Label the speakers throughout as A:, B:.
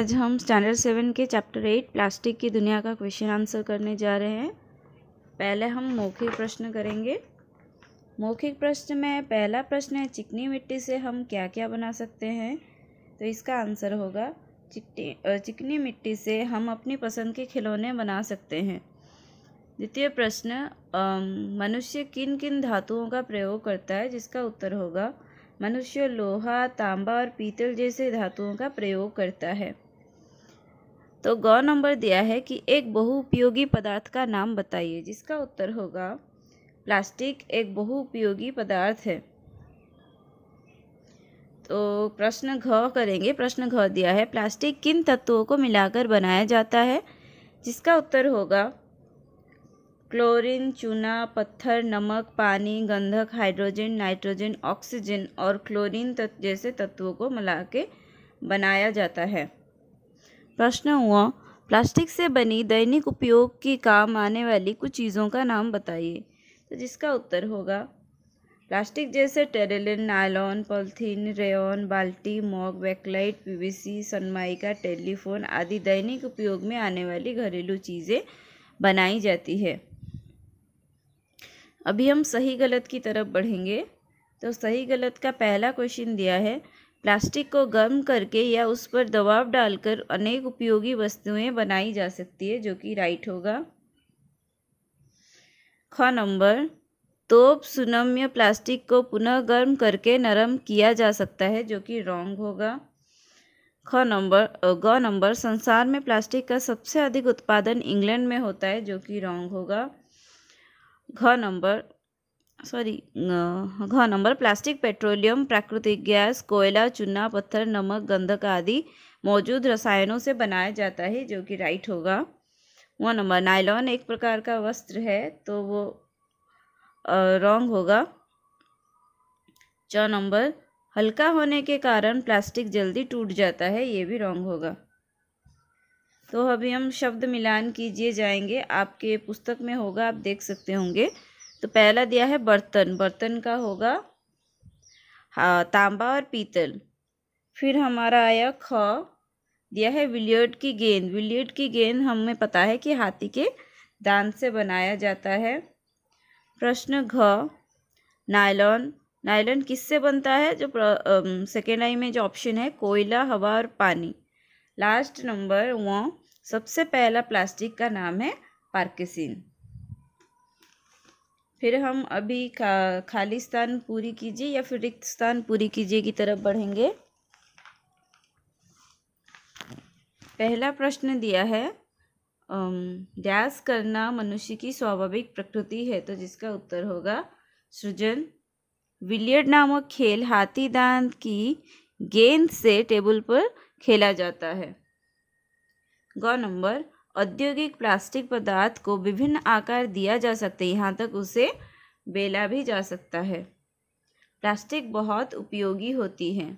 A: आज हम standard seven के चैप्टर एट प्लास्टिक की दुनिया का क्वेश्चन आंसर करने जा रहे हैं पहले हम मौखिक प्रश्न करेंगे मौखिक प्रश्न में पहला प्रश्न है चिकनी मिट्टी से हम क्या क्या बना सकते हैं तो इसका आंसर होगा चिकनी चिकनी मिट्टी से हम अपनी पसंद के खिलौने बना सकते हैं द्वितीय प्रश्न मनुष्य किन किन धातुओं का प्रयोग करता है जिसका उत्तर होगा मनुष्य लोहा तांबा और पीतल जैसे धातुओं का प्रयोग करता है तो गौ नंबर दिया है कि एक बहुउपयोगी पदार्थ का नाम बताइए जिसका उत्तर होगा प्लास्टिक एक बहुउपयोगी पदार्थ है तो प्रश्न घ करेंगे प्रश्न घ दिया है प्लास्टिक किन तत्वों को मिलाकर बनाया जाता है जिसका उत्तर होगा क्लोरीन चूना पत्थर नमक पानी गंधक हाइड्रोजन नाइट्रोजन ऑक्सीजन और क्लोरीन तत्व जैसे तत्वों को मिला के बनाया जाता है प्रश्न हुआ प्लास्टिक से बनी दैनिक उपयोग के काम आने वाली कुछ चीज़ों का नाम बताइए तो जिसका उत्तर होगा प्लास्टिक जैसे टेरेलिन नायलॉन पॉलिथीन रेयन बाल्टी mug bakelite PVC Sunmica telephone आदि दैनिक उपयोग में आने वाली घरेलू चीज़ें बनाई जाती है अभी हम सही गलत की तरफ बढ़ेंगे तो सही गलत का पहला क्वेश्चन दिया है प्लास्टिक को गर्म करके या उस पर दबाव डालकर अनेक उपयोगी वस्तुएं बनाई जा सकती है जो कि राइट होगा ख नंबर तोप सुनम्य प्लास्टिक को पुनः गर्म करके नरम किया जा सकता है जो कि रॉन्ग होगा ख नंबर ग नंबर संसार में प्लास्टिक का सबसे अधिक उत्पादन इंग्लैंड में होता है जो कि रॉन्ग होगा घ नंबर सॉरी घ नंबर प्लास्टिक पेट्रोलियम प्राकृतिक गैस कोयला चूना पत्थर नमक गंधक आदि मौजूद रसायनों से बनाया जाता है जो कि राइट होगा वह नंबर नायलॉन एक प्रकार का वस्त्र है तो वो रॉन्ग होगा चौ नंबर हल्का होने के कारण प्लास्टिक जल्दी टूट जाता है ये भी रॉन्ग होगा तो अभी हम शब्द मिलान कीजिए जाएंगे आपके पुस्तक में होगा आप देख सकते होंगे तो पहला दिया है बर्तन बर्तन का होगा हाँ तांबा और पीतल फिर हमारा आया ख दिया है विलियर्ड की गेंद विलियर्ड की गेंद हमें पता है कि हाथी के दांत से बनाया जाता है प्रश्न घ नायलॉन नायलॉन किससे बनता है जो सेकेंड आई में जो ऑप्शन है कोयला हवा और पानी लास्ट नंबर वो सबसे पहला प्लास्टिक का नाम है पार्किसिन फिर हम अभी खा खालिस्तान पूरी कीजिए या फिर रिक्तस्तान पूरी कीजिए की तरफ बढ़ेंगे पहला प्रश्न दिया है डैश करना मनुष्य की स्वाभाविक प्रकृति है तो जिसका उत्तर होगा सृजन विलियर्ड नामक खेल हाथी दांत की गेंद से टेबल पर खेला जाता है गौ नंबर औद्योगिक प्लास्टिक पदार्थ को विभिन्न आकार दिया जा सकता है यहाँ तक उसे बेला भी जा सकता है प्लास्टिक बहुत उपयोगी होती है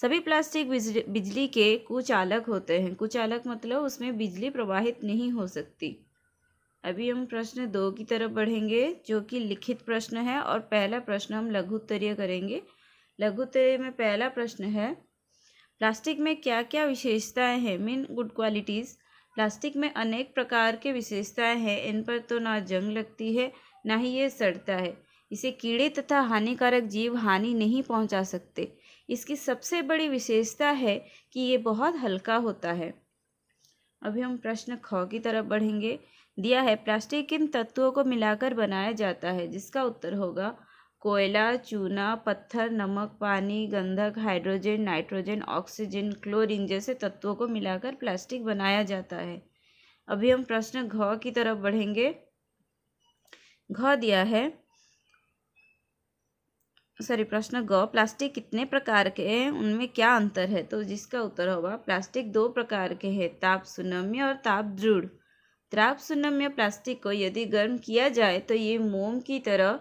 A: सभी प्लास्टिक बिजली के कुचालक होते हैं कुचालक मतलब उसमें बिजली प्रवाहित नहीं हो सकती अभी हम प्रश्न दो की तरफ बढ़ेंगे जो कि लिखित प्रश्न है और पहला प्रश्न हम लघुत्तरीय करेंगे लघुत्तरीय में पहला प्रश्न है प्लास्टिक में क्या क्या विशेषताएं हैं मीन गुड क्वालिटीज़ प्लास्टिक में अनेक प्रकार के विशेषताएं हैं इन पर तो ना जंग लगती है ना ही ये सड़ता है इसे कीड़े तथा हानिकारक जीव हानि नहीं पहुंचा सकते इसकी सबसे बड़ी विशेषता है कि ये बहुत हल्का होता है अभी हम प्रश्न ख की तरफ बढ़ेंगे दिया है प्लास्टिक किन तत्वों को मिलाकर बनाया जाता है जिसका उत्तर होगा कोयला चूना पत्थर नमक पानी गंधक हाइड्रोजन नाइट्रोजन ऑक्सीजन क्लोरीन जैसे तत्वों को मिलाकर प्लास्टिक बनाया जाता है अभी हम प्रश्न घ की तरफ बढ़ेंगे घ दिया है सॉरी प्रश्न ग प्लास्टिक कितने प्रकार के हैं उनमें क्या अंतर है तो जिसका उत्तर होगा प्लास्टिक दो प्रकार के हैं ताप सुनम्य और ताप दृढ़ ताप सुनम्य प्लास्टिक को यदि गर्म किया जाए तो ये मोम की तरह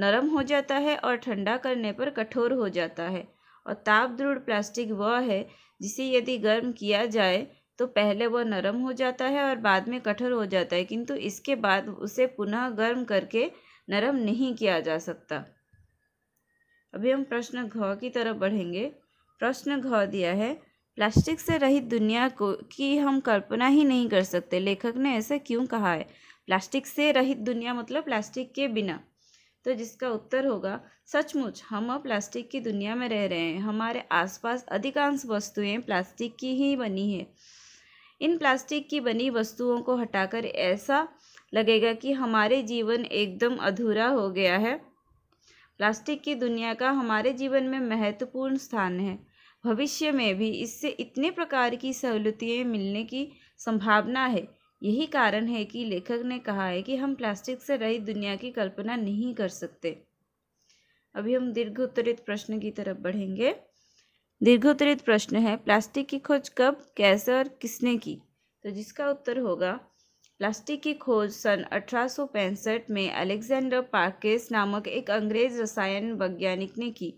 A: नरम हो जाता है और ठंडा करने पर कठोर हो जाता है और ताप दृढ़ प्लास्टिक वह है जिसे यदि गर्म किया जाए तो पहले वह नरम हो जाता है और बाद में कठोर हो जाता है किंतु इसके बाद उसे पुनः गर्म करके नरम नहीं किया जा सकता अभी हम प्रश्न घ की तरफ बढ़ेंगे प्रश्न घ दिया है प्लास्टिक से रहित दुनिया को की हम कल्पना ही नहीं कर सकते लेखक ने ऐसा क्यों कहा है प्लास्टिक से रहित दुनिया मतलब प्लास्टिक के बिना तो जिसका उत्तर होगा सचमुच हम अब प्लास्टिक की दुनिया में रह रहे हैं हमारे आसपास अधिकांश वस्तुएं प्लास्टिक की ही बनी है इन प्लास्टिक की बनी वस्तुओं को हटाकर ऐसा लगेगा कि हमारे जीवन एकदम अधूरा हो गया है प्लास्टिक की दुनिया का हमारे जीवन में महत्वपूर्ण स्थान है भविष्य में भी इससे इतने प्रकार की सहूलतें मिलने की संभावना है यही कारण है कि लेखक ने कहा है कि हम प्लास्टिक से रहित दुनिया की कल्पना नहीं कर सकते अभी हम दीर्घ उत्तरित प्रश्न की तरफ बढ़ेंगे दीर्घ उत्तरित प्रश्न है प्लास्टिक की खोज कब कैसे और किसने की तो जिसका उत्तर होगा प्लास्टिक की खोज सन अठारह में अलेक्जेंडर पार्केस नामक एक अंग्रेज रसायन वैज्ञानिक ने की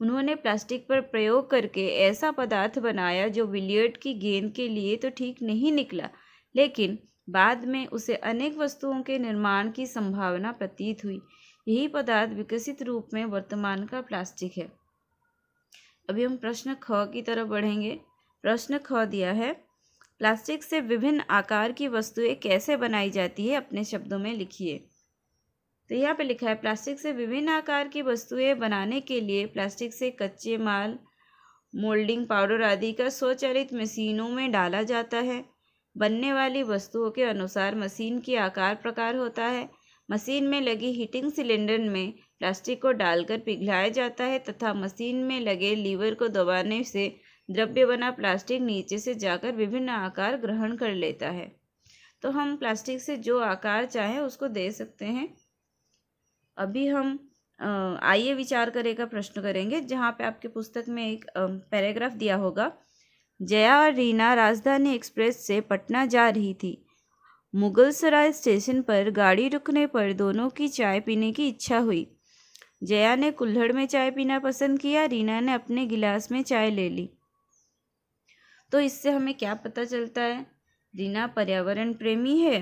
A: उन्होंने प्लास्टिक पर प्रयोग करके ऐसा पदार्थ बनाया जो विलियर्ड की गेंद के लिए तो ठीक नहीं निकला लेकिन बाद में उसे अनेक वस्तुओं के निर्माण की संभावना प्रतीत हुई यही पदार्थ विकसित रूप में वर्तमान का प्लास्टिक है अभी हम प्रश्न ख की तरफ बढ़ेंगे प्रश्न ख दिया है प्लास्टिक से विभिन्न आकार की वस्तुएं कैसे बनाई जाती है अपने शब्दों में लिखिए तो यहाँ पे लिखा है प्लास्टिक से विभिन्न आकार की वस्तुएं बनाने के लिए प्लास्टिक से कच्चे माल मोल्डिंग पाउडर आदि का स्वचालित मशीनों में डाला जाता है बनने वाली वस्तुओं के अनुसार मशीन की आकार प्रकार होता है मशीन में लगी हीटिंग सिलेंडर में प्लास्टिक को डालकर पिघलाया जाता है तथा मशीन में लगे लीवर को दबाने से द्रव्य बना प्लास्टिक नीचे से जाकर विभिन्न आकार ग्रहण कर लेता है तो हम प्लास्टिक से जो आकार चाहे उसको दे सकते हैं अभी हम आइए विचार करेगा प्रश्न करेंगे जहाँ पे आपके पुस्तक में एक पैराग्राफ दिया होगा जया और रीना राजधानी एक्सप्रेस से पटना जा रही थी मुगल सराय स्टेशन पर गाड़ी रुकने पर दोनों की चाय पीने की इच्छा हुई जया ने कुल्हड़ में चाय पीना पसंद किया रीना ने अपने गिलास में चाय ले ली तो इससे हमें क्या पता चलता है रीना पर्यावरण प्रेमी है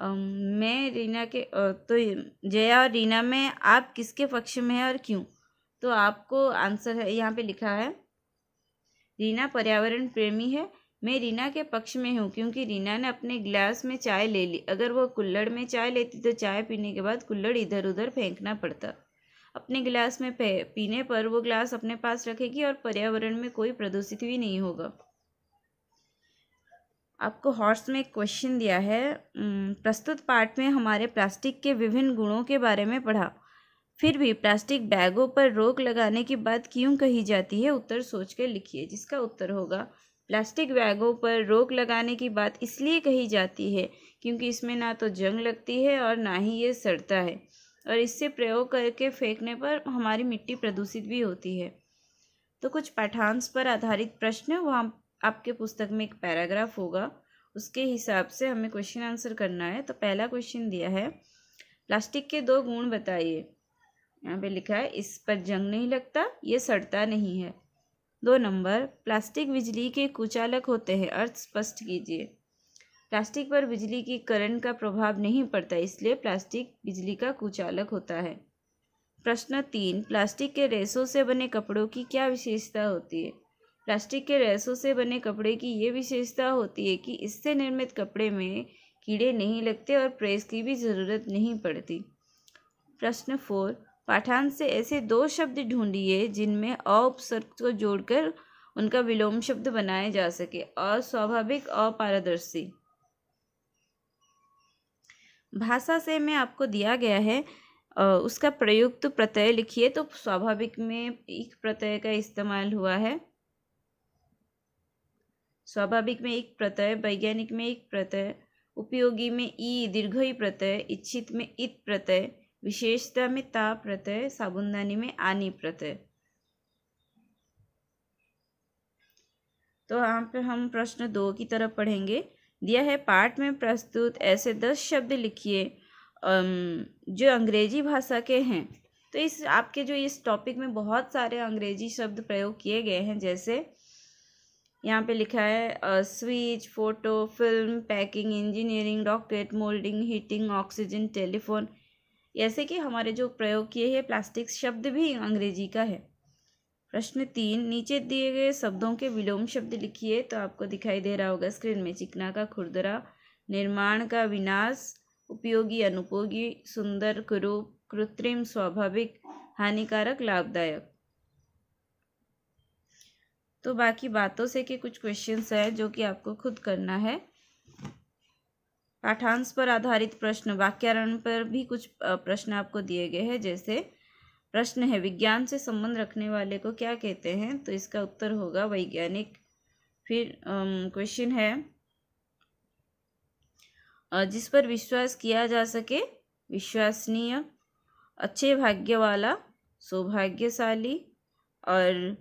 A: मैं रीना के तो जया और रीना में आप किसके पक्ष में है और क्यों तो आपको आंसर है यहाँ पे लिखा है रीना पर्यावरण प्रेमी है मैं रीना के पक्ष में हूँ क्योंकि रीना ने अपने गिलास में चाय ले ली अगर वह कुल्लड़ में चाय लेती तो चाय पीने के बाद कुल्लड़ इधर उधर फेंकना पड़ता अपने गिलास में पीने पर वो गिलास अपने पास रखेगी और पर्यावरण में कोई प्रदूषित भी नहीं होगा आपको हॉर्स में एक क्वेश्चन दिया है प्रस्तुत पाठ में हमारे प्लास्टिक के विभिन्न गुणों के बारे में पढ़ा फिर भी प्लास्टिक बैगों पर रोक लगाने की बात क्यों कही जाती है उत्तर सोच कर लिखिए जिसका उत्तर होगा प्लास्टिक बैगों पर रोक लगाने की बात इसलिए कही जाती है क्योंकि इसमें ना तो जंग लगती है और ना ही ये सड़ता है और इससे प्रयोग करके फेंकने पर हमारी मिट्टी प्रदूषित भी होती है तो कुछ पाठांश पर आधारित प्रश्न वहाँ आपके पुस्तक में एक पैराग्राफ होगा उसके हिसाब से हमें क्वेश्चन आंसर करना है तो पहला क्वेश्चन दिया है प्लास्टिक के दो गुण बताइए यहाँ पे लिखा है इस पर जंग नहीं लगता ये सड़ता नहीं है दो नंबर प्लास्टिक बिजली के कुचालक होते हैं अर्थ स्पष्ट कीजिए प्लास्टिक पर बिजली की करंट का प्रभाव नहीं पड़ता इसलिए प्लास्टिक बिजली का कुचालक होता है प्रश्न तीन प्लास्टिक के रेसों से बने कपड़ों की क्या विशेषता होती है प्लास्टिक के रेसों से बने कपड़े की ये विशेषता होती है कि इससे निर्मित कपड़े में कीड़े नहीं लगते और प्रेस की भी ज़रूरत नहीं पड़ती प्रश्न फोर पाठान से ऐसे दो शब्द ढूंढिए जिनमें अपसर्ग को जोड़कर उनका विलोम शब्द बनाया जा सके अस्वाभाविक अपारदर्शी भाषा से मैं आपको दिया गया है उसका प्रयुक्त तो प्रत्यय लिखिए तो स्वाभाविक में एक प्रत्यय का इस्तेमाल हुआ है स्वाभाविक में एक प्रत्यय वैज्ञानिक में एक प्रत्यय उपयोगी में ई दीर्घ प्रत्यय इच्छित में इत प्रत्यय विशेषता में ता प्रत्यय साबुनदानी में आनी प्रत्यय तो यहाँ पे हम प्रश्न दो की तरफ पढ़ेंगे दिया है पाठ में प्रस्तुत ऐसे दस शब्द लिखिए जो अंग्रेजी भाषा के हैं तो इस आपके जो इस टॉपिक में बहुत सारे अंग्रेजी शब्द प्रयोग किए गए हैं जैसे यहाँ पे लिखा है switch photo film packing engineering rocket moulding heating oxygen telephone ऐसे कि हमारे जो प्रयोग किए हैं प्लास्टिक शब्द भी अंग्रेजी का है प्रश्न तीन नीचे दिए गए शब्दों के विलोम शब्द लिखिए तो आपको दिखाई दे रहा होगा स्क्रीन में चिकना का खुरदरा निर्माण का विनाश उपयोगी अनुपयोगी सुंदर कुरूप कृत्रिम स्वाभाविक हानिकारक लाभदायक तो बाकी बातों से के कुछ क्वेश्चंस हैं जो कि आपको खुद करना है पाठांश पर आधारित प्रश्न वाक्यारण पर भी कुछ प्रश्न आपको दिए गए हैं जैसे प्रश्न है विज्ञान से संबंध रखने वाले को क्या कहते हैं तो इसका उत्तर होगा वैज्ञानिक फिर क्वेश्चन है जिस पर विश्वास किया जा सके विश्वसनीय अच्छे भाग्य वाला सौभाग्यशाली और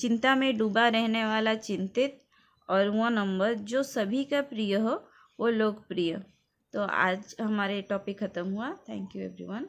A: चिंता में डूबा रहने वाला चिंतित और वह नंबर जो सभी का प्रिय हो वो लोकप्रिय तो आज हमारे टॉपिक ख़त्म हुआ थैंक यू एवरीवन